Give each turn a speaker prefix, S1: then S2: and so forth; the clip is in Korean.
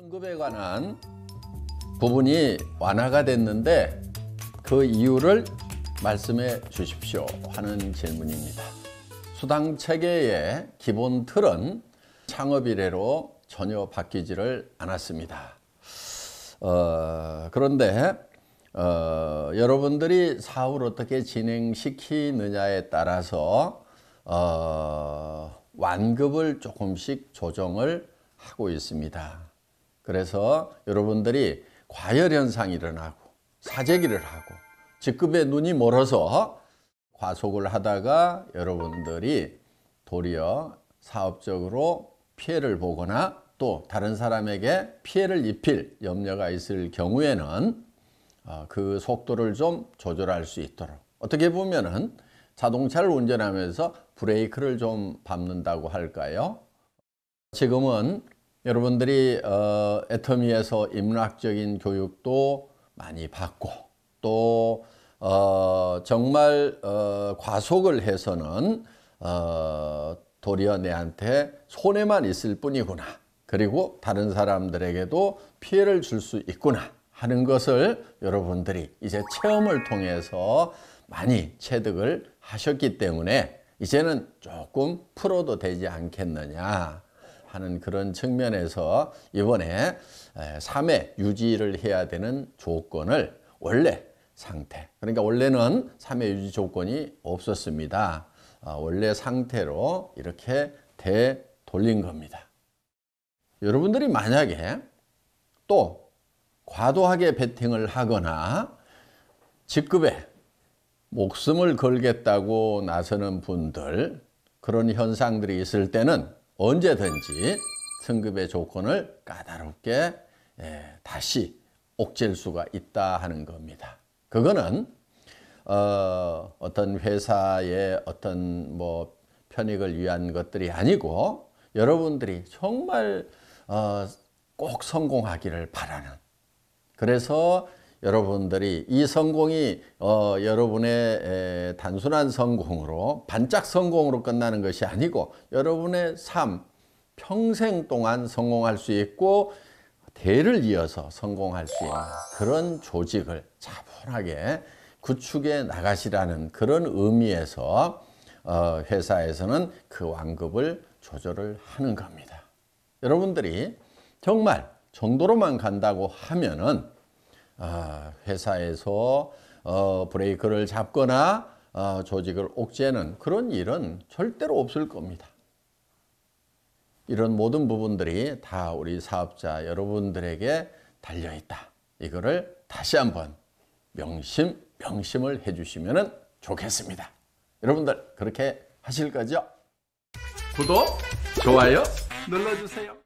S1: 승급에 관한 부분이 완화가 됐는데 그 이유를 말씀해 주십시오 하는 질문입니다. 수당 체계의 기본 틀은 창업 이래로 전혀 바뀌지를 않았습니다. 어, 그런데 어, 여러분들이 사업을 어떻게 진행시키느냐에 따라서 어, 완급을 조금씩 조정을 하고 있습니다. 그래서 여러분들이 과열 현상이 일어나고 사재기를 하고 직급에 눈이 멀어서 과속을 하다가 여러분들이 도리어 사업적으로 피해를 보거나 또 다른 사람에게 피해를 입힐 염려가 있을 경우에는 어, 그 속도를 좀 조절할 수 있도록 어떻게 보면은 자동차를 운전하면서 브레이크를 좀 밟는다고 할까요? 지금은 여러분들이 어, 애터미에서 인문학적인 교육도 많이 받고 또 어, 정말 어, 과속을 해서는 어, 도리어 내한테 손해만 있을 뿐이구나 그리고 다른 사람들에게도 피해를 줄 수 있구나 하는 것을 여러분들이 이제 체험을 통해서 많이 체득을 하셨기 때문에 이제는 조금 풀어도 되지 않겠느냐 하는 그런 측면에서 이번에 3회 유지를 해야 되는 조건을 원래 상태 그러니까 원래는 3회 유지 조건이 없었습니다. 아, 원래 상태로 이렇게 되돌린 겁니다. 여러분들이 만약에 또 과도하게 베팅을 하거나 직급에 목숨을 걸겠다고 나서는 분들 그런 현상들이 있을 때는 언제든지 승급의 조건을 까다롭게 예, 다시 옥죄일 수가 있다 하는 겁니다. 그거는 어, 떤 회사의 어떤 뭐 편익을 위한 것들이 아니고 여러분들이 정말 어, 꼭 성공하기를 바라는 그래서 여러분들이 이 성공이 어, 여러분의 에, 단순한 성공으로 반짝 성공으로 끝나는 것이 아니고 여러분의 삶 평생 동안 성공할 수 있고 대를 이어서 성공할 수 있는 그런 조직을 차분하게 구축해 나가시라는 그런 의미에서 어, 회사에서는 그 완급을 조절을 하는 겁니다. 여러분들이 정말 정도로만 간다고 하면은 아, 회사에서 어, 브레이크를 잡거나 어, 조직을 옥죄는 그런 일은 절대로 없을 겁니다. 이런 모든 부분들이 다 우리 사업자 여러분들에게 달려있다. 이거를 다시 한번 명심, 명심을 해주시면 좋겠습니다. 여러분들 그렇게 하실 거죠? 구독, 좋아요 눌러주세요.